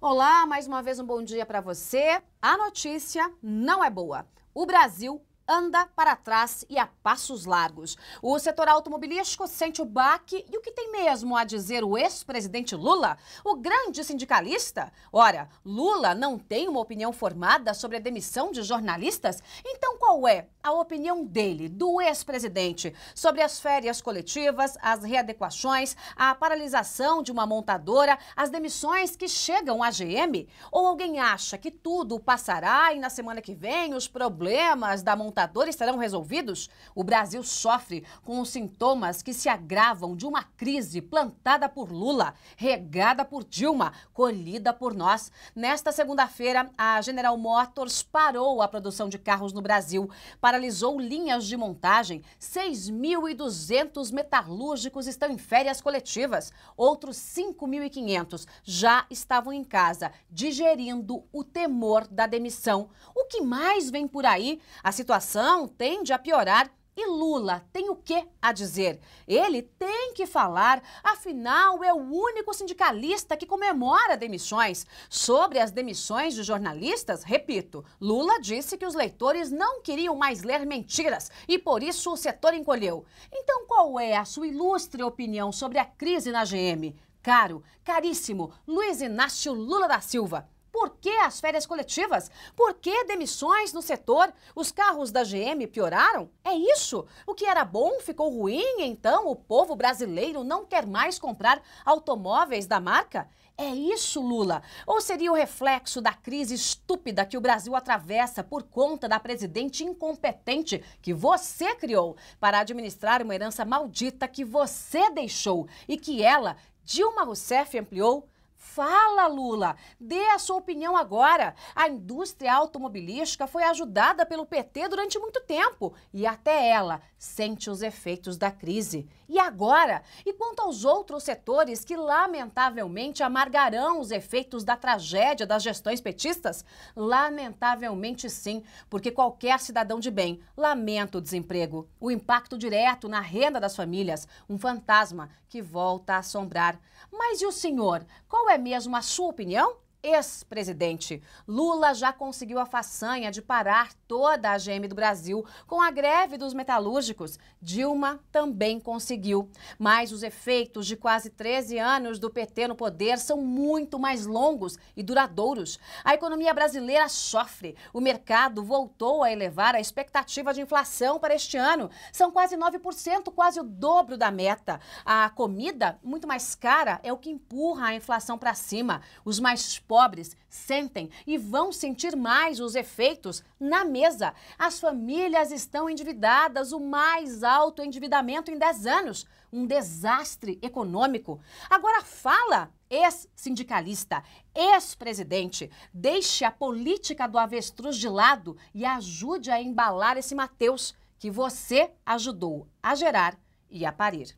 Olá, mais uma vez um bom dia para você. A notícia não é boa. O Brasil anda para trás e a passos largos. O setor automobilístico sente o baque e o que tem mesmo a dizer o ex-presidente Lula, o grande sindicalista? Ora, Lula não tem uma opinião formada sobre a demissão de jornalistas? Então qual é a opinião dele, do ex-presidente, sobre as férias coletivas, as readequações, a paralisação de uma montadora, as demissões que chegam à GM? Ou alguém acha que tudo passará e na semana que vem os problemas da montadora computador serão resolvidos? O Brasil sofre com os sintomas que se agravam de uma crise plantada por Lula, regada por Dilma, colhida por nós. Nesta segunda-feira, a General Motors parou a produção de carros no Brasil, paralisou linhas de montagem, 6.200 metalúrgicos estão em férias coletivas, outros 5.500 já estavam em casa, digerindo o temor da demissão. O que mais vem por aí? A situação situação tende a piorar e Lula tem o que a dizer? Ele tem que falar, afinal é o único sindicalista que comemora demissões. Sobre as demissões de jornalistas, repito, Lula disse que os leitores não queriam mais ler mentiras e por isso o setor encolheu. Então qual é a sua ilustre opinião sobre a crise na GM? Caro, caríssimo, Luiz Inácio Lula da Silva. Por que as férias coletivas? Por que demissões no setor? Os carros da GM pioraram? É isso? O que era bom ficou ruim? Então o povo brasileiro não quer mais comprar automóveis da marca? É isso, Lula? Ou seria o reflexo da crise estúpida que o Brasil atravessa por conta da presidente incompetente que você criou para administrar uma herança maldita que você deixou e que ela, Dilma Rousseff, ampliou? Fala, Lula! Dê a sua opinião agora. A indústria automobilística foi ajudada pelo PT durante muito tempo e até ela sente os efeitos da crise. E agora? E quanto aos outros setores que, lamentavelmente, amargarão os efeitos da tragédia das gestões petistas? Lamentavelmente, sim, porque qualquer cidadão de bem lamenta o desemprego, o impacto direto na renda das famílias, um fantasma que volta a assombrar. Mas e o senhor? Qual é mesmo a sua opinião? ex-presidente. Lula já conseguiu a façanha de parar toda a GM do Brasil com a greve dos metalúrgicos. Dilma também conseguiu. Mas os efeitos de quase 13 anos do PT no poder são muito mais longos e duradouros. A economia brasileira sofre. O mercado voltou a elevar a expectativa de inflação para este ano. São quase 9%, quase o dobro da meta. A comida, muito mais cara, é o que empurra a inflação para cima. Os mais pobres pobres sentem e vão sentir mais os efeitos na mesa. As famílias estão endividadas, o mais alto endividamento em 10 anos. Um desastre econômico. Agora fala, ex-sindicalista, ex-presidente, deixe a política do avestruz de lado e ajude a embalar esse Mateus que você ajudou a gerar e a parir.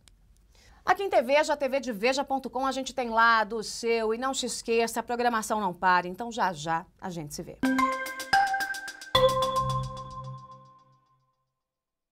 Aqui em TV já TV de Veja.com, a gente tem lá do seu. E não se esqueça, a programação não para. Então já já a gente se vê.